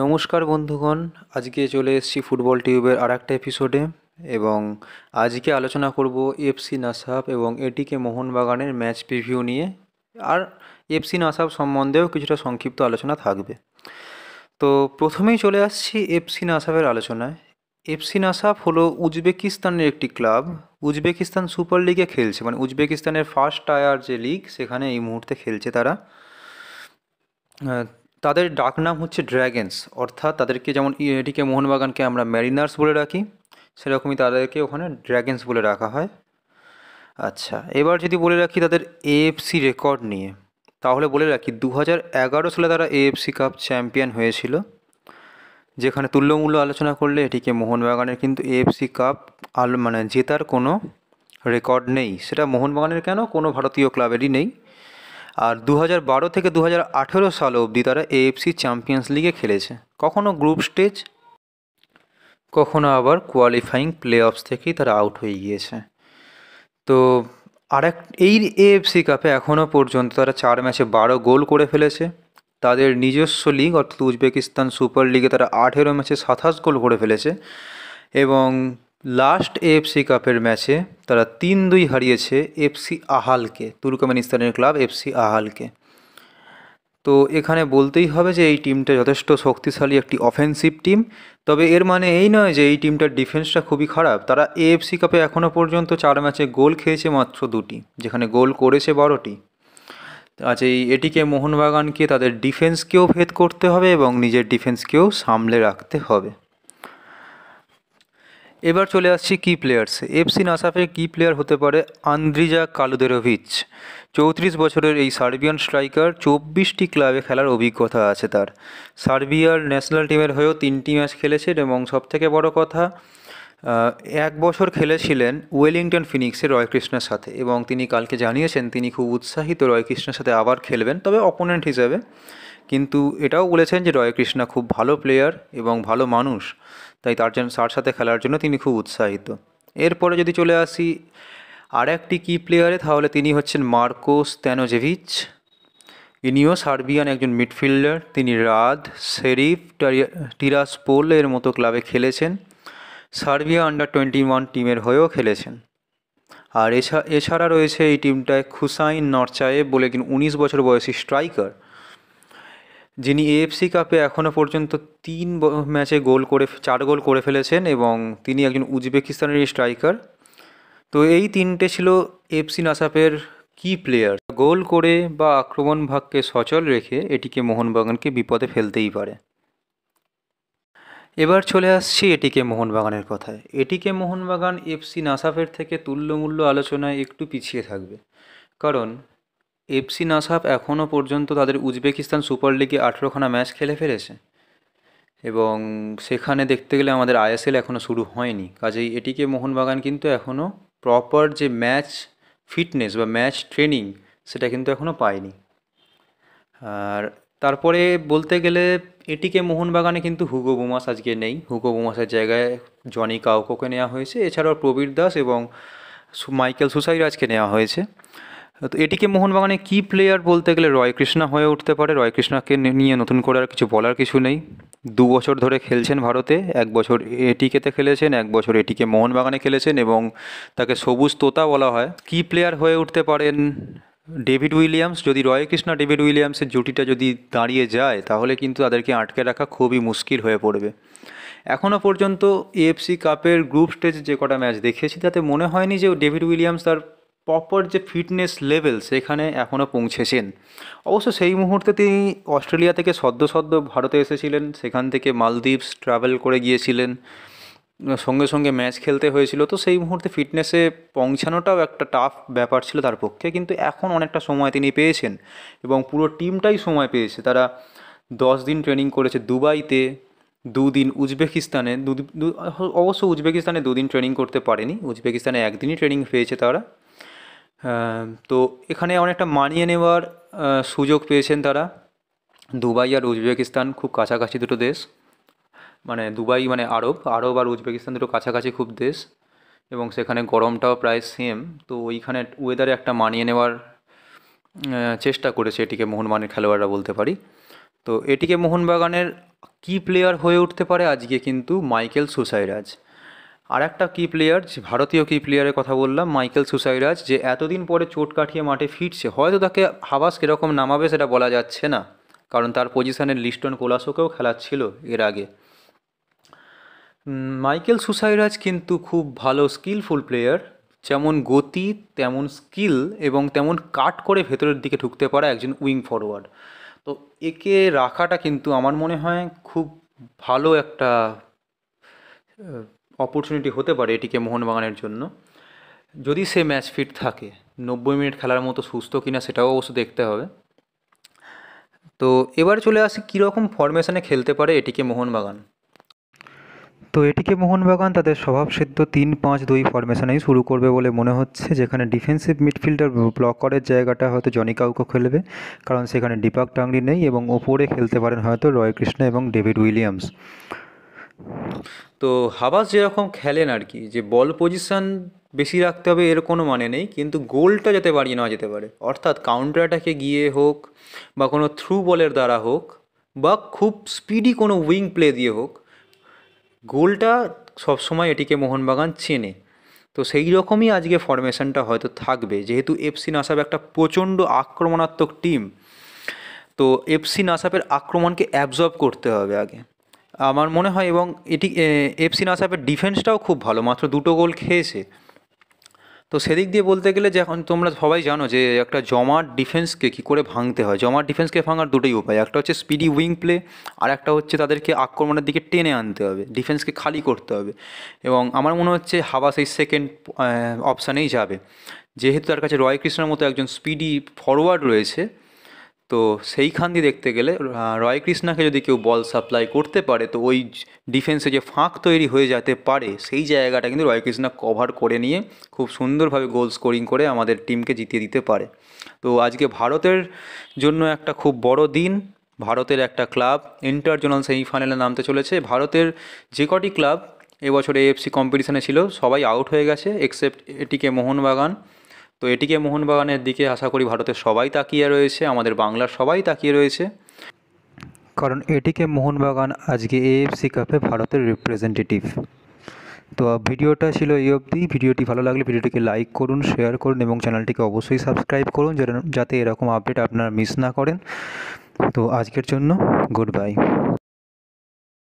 নমস্কার বন্ধুগণ আজকে চলে এসেছি ফুটবল টিউবের আর একটা এপিসোডে এবং আজকে আলোচনা করব এফসি নাসাব এবং এটিকে মোহনবাগানের ম্যাচ প্রিভিউ নিয়ে আর এফসি নাসাব সম্বন্ধেও কিছুটা সংক্ষিপ্ত আলোচনা থাকবে তো প্রথমেই চলে আসছি এফসি নাসাবের আলোচনায় এফসি নাসাব হলো উজবেকিস্তানের একটি ক্লাব উজবেকিস্তান সুপার লিগে খেলছে মানে উজবেকিস্তানের ফার্স্ট টায়ার যে লিগ সেখানে এই মুহূর্তে খেলছে তারা তাদের ডাকনাম হচ্ছে ড্র্যাগেন্স অর্থাৎ তাদেরকে যেমন এটিকে মোহনবাগানকে আমরা ম্যারিনার্স বলে রাখি সেরকমই তাদেরকে ওখানে ড্র্যাগেন্স বলে রাখা হয় আচ্ছা এবার যদি বলে রাখি তাদের এএফসি রেকর্ড নিয়ে তাহলে বলে রাখি দু হাজার সালে তারা এএফসি কাপ চ্যাম্পিয়ন হয়েছিল যেখানে তুল্যমূল্য আলোচনা করলে এটিকে মোহনবাগানের কিন্তু এএফসি কাপ আল মানে জেতার কোনো রেকর্ড নেই সেটা মোহনবাগানের কেন কোনো ভারতীয় ক্লাবেরই নেই আর দু থেকে দু সাল অবধি তারা এএফসি চ্যাম্পিয়ন্স লিগে খেলেছে কখনো গ্রুপ স্টেজ কখনো আবার কোয়ালিফাইং প্লে অফস থেকেই তারা আউট হয়ে গিয়েছে তো আর এক এই এএফসি কাপে এখনও পর্যন্ত তারা চার ম্যাচে বারো গোল করে ফেলেছে তাদের নিজস্ব লিগ অর্থাৎ উজবেকিস্তান সুপার লিগে তারা আঠেরো ম্যাচে সাতাশ গোল করে ফেলেছে এবং লাস্ট এএফসি কাপের ম্যাচে তারা তিন দুই হারিয়েছে এফসি আহালকে তুর্কমেনিস্তানের ক্লাব এফসি আহালকে তো এখানে বলতেই হবে যে এই টিমটা যথেষ্ট শক্তিশালী একটি অফেন্সিভ টিম তবে এর মানে এই নয় যে এই টিমটার ডিফেন্সটা খুবই খারাপ তারা এএফসি কাপে এখনও পর্যন্ত চার ম্যাচে গোল খেয়েছে মাত্র দুটি যেখানে গোল করেছে বারোটি আচ্ছা এই এটিকে মোহনবাগানকে তাদের ডিফেন্সকেও ভেদ করতে হবে এবং নিজের ডিফেন্সকেও সামলে রাখতে হবে এবার চলে আসছি কি প্লেয়ার্স এফসি নাসাফের কি প্লেয়ার হতে পারে আন্দ্রিজা কালুদেরোভিচ চৌত্রিশ বছরের এই সার্বিয়ান স্ট্রাইকার চব্বিশটি ক্লাবে খেলার অভিজ্ঞতা আছে তার সার্বিয়ার ন্যাশনাল টিমের হয়েও তিনটি ম্যাচ খেলেছেন এবং সবথেকে বড় কথা এক বছর খেলেছিলেন ওয়েলিংটন ফিনিক্সের রয় কৃষ্ণের সাথে এবং তিনি কালকে জানিয়েছেন তিনি খুব উৎসাহিত রয় কৃষ্ণের সাথে আবার খেলবেন তবে অপোনেন্ট হিসাবে কিন্তু এটাও বলেছেন যে রয় কৃষ্ণা খুব ভালো প্লেয়ার এবং ভালো মানুষ তাই তার জন্য তার সাথে খেলার জন্য তিনি খুব উৎসাহিত এরপরে যদি চলে আসি আর একটি কি প্লেয়ারে তাহলে তিনি হচ্ছেন মার্কো স্ট্যানোজেভিচ ইনিও সার্বিয়ান একজন মিডফিল্ডার তিনি রাদ শেরিফ টিরাসপোল এর মতো ক্লাবে খেলেছেন সার্বিয়া আন্ডার টোয়েন্টি ওয়ান টিমের হয়েও খেলেছেন আর এছাড়া এছাড়া রয়েছে এই টিমটায় খুসাইন নরচায়ে বলে কিন্তু উনিশ বছর বয়সী স্ট্রাইকার যিনি এএফসি কাপে এখনও পর্যন্ত তিন ম্যাচে গোল করে চার গোল করে ফেলেছেন এবং তিনি একজন উজবেকিস্তানের স্ট্রাইকার তো এই তিনটে ছিল এফসি নাসাপের কি প্লেয়ার গোল করে বা আক্রমণ ভাগকে সচল রেখে এটিকে মোহনবাগানকে বিপদে ফেলতেই পারে এবার চলে আসছি এটিকে মোহনবাগানের কথায় এটিকে মোহনবাগান এফসি নাসাফের থেকে তুল্যমূল্য আলোচনায় একটু পিছিয়ে থাকবে কারণ এফসি নাসাফ এখনও পর্যন্ত তাদের উজবেকিস্তান সুপার লিগে আঠেরোখানা ম্যাচ খেলে ফেলেছে এবং সেখানে দেখতে গেলে আমাদের আইএসএল এখনও শুরু হয়নি কাজেই এটিকে মোহনবাগান কিন্তু এখনও প্রপার যে ম্যাচ ফিটনেস বা ম্যাচ ট্রেনিং সেটা কিন্তু এখনও পায়নি আর তারপরে বলতে গেলে এটিকে মোহনবাগানে কিন্তু হুগো বোমাস আজকে নেই হুগো বোমাসের জায়গায় জনি কাউকোকে নেওয়া হয়েছে এছাড়াও প্রবীর দাস এবং মাইকেল সুসাইরাজকে নেওয়া হয়েছে তো এটিকে মোহনবাগানে কি প্লেয়ার বলতে গেলে রয় কৃষ্ণা হয়ে উঠতে পারে রয় কৃষ্ণাকে নিয়ে নতুন করে আর কিছু বলার কিছু নেই দু বছর ধরে খেলছেন ভারতে এক বছর এটিকেতে খেলেছেন এক বছর এটিকে মোহনবাগানে খেলেছেন এবং তাকে সবুজ তোতা বলা হয় কি প্লেয়ার হয়ে উঠতে পারেন ডেভিড উইলিয়ামস যদি রয় কৃষ্ণা ডেভিড উইলিয়ামসের জুটিটা যদি দাঁড়িয়ে যায় তাহলে কিন্তু তাদেরকে আটকে রাখা খুবই মুশকিল হয়ে পড়বে এখনও পর্যন্ত এএফসি কাপের গ্রুপ স্টেজ যে কটা ম্যাচ দেখেছি তাতে মনে হয়নি যে ডেভিড উইলিয়ামস তার প্রপার যে ফিটনেস লেভেল সেখানে এখনও পৌঁছেছেন অবশ্য সেই মুহূর্তে তিনি অস্ট্রেলিয়া থেকে সদ্য সদ্য ভারতে এসেছিলেন সেখান থেকে মালদ্বীপস ট্রাভেল করে গিয়েছিলেন সঙ্গে সঙ্গে ম্যাচ খেলতে হয়েছিল তো সেই মুহূর্তে ফিটনেসে পৌঁছানোটাও একটা টাফ ব্যাপার ছিল তার পক্ষে কিন্তু এখন অনেকটা সময় তিনি পেয়েছেন এবং পুরো টিমটাই সময় পেয়েছে তারা দশ দিন ট্রেনিং করেছে দুবাইতে দুদিন উজবেকিস্তানে দু অবশ্য উজবেকিস্তানে দুদিন ট্রেনিং করতে পারেনি উজবেকিস্তানে একদিনই ট্রেনিং পেয়েছে তারা তো এখানে অনেকটা মানিয়ে নেওয়ার সুযোগ পেয়েছেন তারা দুবাই আর উজবেকিস্তান খুব কাছাকাছি দুটো দেশ মানে দুবাই মানে আরব আরব আর উজবেকিস্তান দুটো কাছাকাছি খুব দেশ এবং সেখানে গরমটাও প্রায় সেম তো ওইখানে ওয়েদারে একটা মানিয়ে নেওয়ার চেষ্টা করেছে এটিকে মোহনবাগানের খেলোয়াড়রা বলতে পারি তো এটিকে মোহনবাগানের কি প্লেয়ার হয়ে উঠতে পারে আজকে কিন্তু মাইকেল সুসাইরাজ আর একটা কি প্লেয়ার ভারতীয় কি প্লেয়ারের কথা বললাম মাইকেল সুসাইরাজ যে এতদিন পরে চোট কাটিয়ে মাঠে ফিরছে হয়তো তাকে হাবাস কীরকম নামাবে সেটা বলা যাচ্ছে না কারণ তার পজিশানের লিস্টন কোলাসোকেও খেলাচ্ছিল এর আগে মাইকেল সুসাইরাজ কিন্তু খুব ভালো স্কিলফুল প্লেয়ার যেমন গতি তেমন স্কিল এবং তেমন কাট করে ভেতরের দিকে ঢুকতে পারে একজন উইং ফরওয়ার্ড তো একে রাখাটা কিন্তু আমার মনে হয় খুব ভালো একটা অপরচুনিটি হতে পারে এটিকে মোহনবাগানের জন্য যদি সে ম্যাচ ফিট থাকে নব্বই মিনিট খেলার মতো সুস্থ কিনা সেটাও অবশ্য দেখতে হবে তো এবার চলে আসি কীরকম ফরমেশানে খেলতে পারে এটিকে মোহনবাগান তো এটিকে মোহনবাগান তাদের স্বভাবসিদ্ধ তিন পাঁচ দুই ফরমেশনেই শুরু করবে বলে মনে হচ্ছে যেখানে ডিফেন্সিভ মিডফিল্ডার ব্লকারের জায়গাটা হয়তো জনি কাউকে খেলবে কারণ সেখানে ডিপাক টাংলি নেই এবং ওপরে খেলতে পারেন হয়তো রয় কৃষ্ণ এবং ডেভিড উইলিয়ামস তো হাবাস যেরকম খেলেন আর কি যে বল পজিশন বেশি রাখতে হবে এর কোনো মানে নেই কিন্তু গোলটা যাতে বাড়িয়ে নেওয়া যেতে পারে অর্থাৎ কাউন্টার অ্যাটাকে গিয়ে হোক বা কোনো থ্রু বলের দ্বারা হোক বা খুব স্পিডি কোনো উইং প্লে দিয়ে হোক গোলটা সবসময় এটিকে মোহনবাগান চেনে তো সেই রকমই আজকে ফরমেশনটা হয়তো থাকবে যেহেতু এফসি নাসাব একটা প্রচণ্ড আক্রমণাত্মক টিম তো এফসি নাসাপের আক্রমণকে অ্যাবজর্ব করতে হবে আগে আমার মনে হয় এবং এটি এফসি নাসাপের ডিফেন্সটাও খুব ভালো মাত্র দুটো গোল খেয়েছে তো সেদিক দিয়ে বলতে গেলে যে এখন তোমরা সবাই জানো যে একটা জমার ডিফেন্সকে কী করে ভাঙতে হয় জমার ডিফেন্সকে ভাঙার দুটোই উপায় একটা হচ্ছে স্পিডি উইং প্লে আর একটা হচ্ছে তাদেরকে আক্রমণের দিকে টেনে আনতে হবে ডিফেন্সকে খালি করতে হবে এবং আমার মনে হচ্ছে হাবাস এই সেকেন্ড অপশানেই যাবে যেহেতু তার কাছে রয় কৃষ্ণার মতো একজন স্পিডি ফরওয়ার্ড রয়েছে তো সেইখান দিয়ে দেখতে গেলে রয় কৃষ্ণাকে যদি কেউ বল সাপ্লাই করতে পারে তো ওই ডিফেন্সে যে ফাঁক তৈরি হয়ে যেতে পারে সেই জায়গাটা কিন্তু রয় কৃষ্ণা কভার করে নিয়ে খুব সুন্দরভাবে গোল স্কোরিং করে আমাদের টিমকে জিতিয়ে দিতে পারে তো আজকে ভারতের জন্য একটা খুব বড় দিন ভারতের একটা ক্লাব ইন্টারজোনাল সেমিফাইনালে নামতে চলেছে ভারতের যে কটি ক্লাব এবছর এএফসি কম্পিটিশানে ছিল সবাই আউট হয়ে গেছে এক্সেপ্ট এটিকে মোহনবাগান তো এটিকে মোহনবাগানের দিকে আশা করি ভারতের সবাই তাকিয়ে রয়েছে আমাদের বাংলার সবাই তাকিয়ে রয়েছে কারণ এটিকে মোহনবাগান আজকে এএফসি কাপে ভারতের রিপ্রেজেন্টেটিভ তো ভিডিওটা ছিল এই অবধি ভিডিওটি ভালো লাগলে ভিডিওটিকে লাইক করুন শেয়ার করুন এবং চ্যানেলটিকে অবশ্যই সাবস্ক্রাইব করুন যাতে এরকম আপডেট আপনারা মিস না করেন তো আজকের জন্য গুড বাই